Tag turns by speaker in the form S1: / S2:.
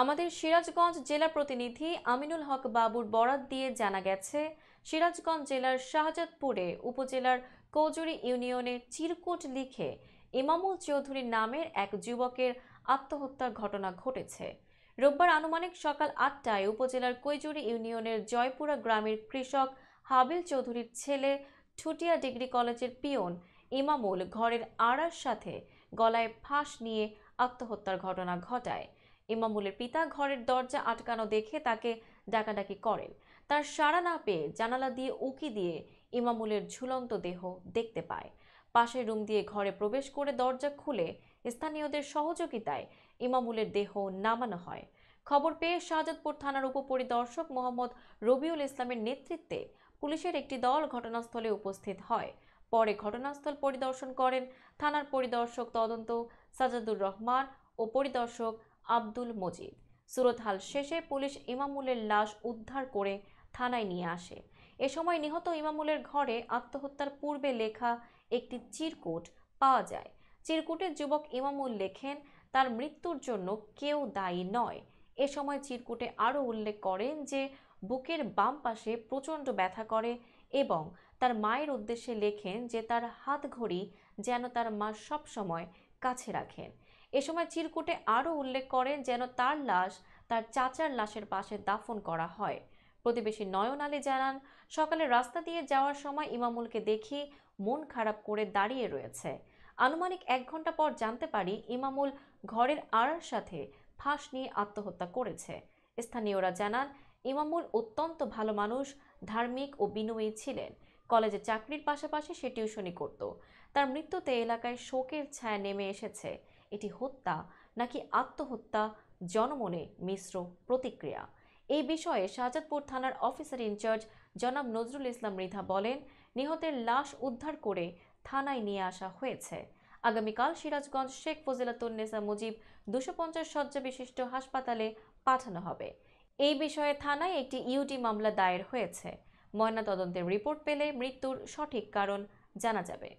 S1: আমাদের সিরাজগঞ্জ জেলা প্রতিনিধি আমিনুল হক বাবুর বরাত দিয়ে জানা গেছে সিরাজগঞ্জ জেলার শাহজাদপুরে উপজেলার কৌজুরি ইউনিয়নের চিরকুট লিখে ইমামুল চৌধুরীর নামের এক যুবকের আত্মহত্যার ঘটনা ঘটেছে রোববার আনুমানিক সকাল আটটায় উপজেলার কৈজুরি ইউনিয়নের জয়পুরা গ্রামের কৃষক হাবিল চৌধুরীর ছেলে ঠুটিয়া ডিগ্রি কলেজের পিয়ন ইমামুল ঘরের আড়ার সাথে গলায় ফাঁস নিয়ে আত্মহত্যার ঘটনা ঘটায় ইমামুলের পিতা ঘরের দরজা আটকানো দেখে তাকে ডাকাডাকি করেন তার সাড়া না পেয়ে জানালা দিয়ে উকি দিয়ে ইমামুলের ঝুলন্ত দেহ দেখতে পায় পাশের রুম দিয়ে ঘরে প্রবেশ করে দরজা খুলে স্থানীয়দের সহযোগিতায় ইমামুলের দেহ নামানো হয় খবর পেয়ে শাহজাদপুর থানার উপপরিদর্শক মোহাম্মদ রবিউল ইসলামের নেতৃত্বে পুলিশের একটি দল ঘটনাস্থলে উপস্থিত হয় পরে ঘটনাস্থল পরিদর্শন করেন থানার পরিদর্শক তদন্ত সাজাদুর রহমান ও পরিদর্শক আব্দুল মজিদ সুরতহাল শেষে পুলিশ ইমামুলের লাশ উদ্ধার করে থানায় নিয়ে আসে এ সময় নিহত ইমামুলের ঘরে আত্মহত্যার পূর্বে লেখা একটি চিরকুট পাওয়া যায় চিরকুটের যুবক ইমামুল লেখেন তার মৃত্যুর জন্য কেউ দায়ী নয় এ সময় চিরকুটে আরও উল্লেখ করেন যে বুকের বাম পাশে প্রচণ্ড ব্যথা করে এবং তার মায়ের উদ্দেশ্যে লেখেন যে তার হাত ঘড়ি যেন তার মা সবসময় কাছে রাখেন এ সময় চিরকুটে আরও উল্লেখ করেন যেন তার লাশ তার চাচার লাশের পাশে দাফন করা হয় প্রতিবেশী নয়ন আলী জানান সকালে রাস্তা দিয়ে যাওয়ার সময় ইমামুলকে দেখি মন খারাপ করে দাঁড়িয়ে রয়েছে আনুমানিক এক ঘন্টা পর জানতে পারি ইমামুল ঘরের আড়ার সাথে ফাঁস নিয়ে আত্মহত্যা করেছে স্থানীয়রা জানান ইমামুল অত্যন্ত ভালো মানুষ ধার্মিক ও বিনয়ী ছিলেন কলেজে চাকরির পাশাপাশি সে টিউশনি করত তার মৃত্যুতে এলাকায় শোকের ছায়া নেমে এসেছে এটি হত্যা নাকি আত্মহত্যা জনমনে মিশ্র প্রতিক্রিয়া এই বিষয়ে শাহজাদপুর থানার অফিসার ইনচার্জ জনাব নজরুল ইসলাম মৃধা বলেন নিহতের লাশ উদ্ধার করে থানায় নিয়ে আসা হয়েছে আগামীকাল সিরাজগঞ্জ শেখ ফজিলাতুন্নেসা মুজিব দুশো পঞ্চাশ শয্যা বিশিষ্ট হাসপাতালে পাঠানো হবে এই বিষয়ে থানায় একটি ইউডি মামলা দায়ের হয়েছে ময়নাতদন্তের রিপোর্ট পেলে মৃত্যুর সঠিক কারণ জানা যাবে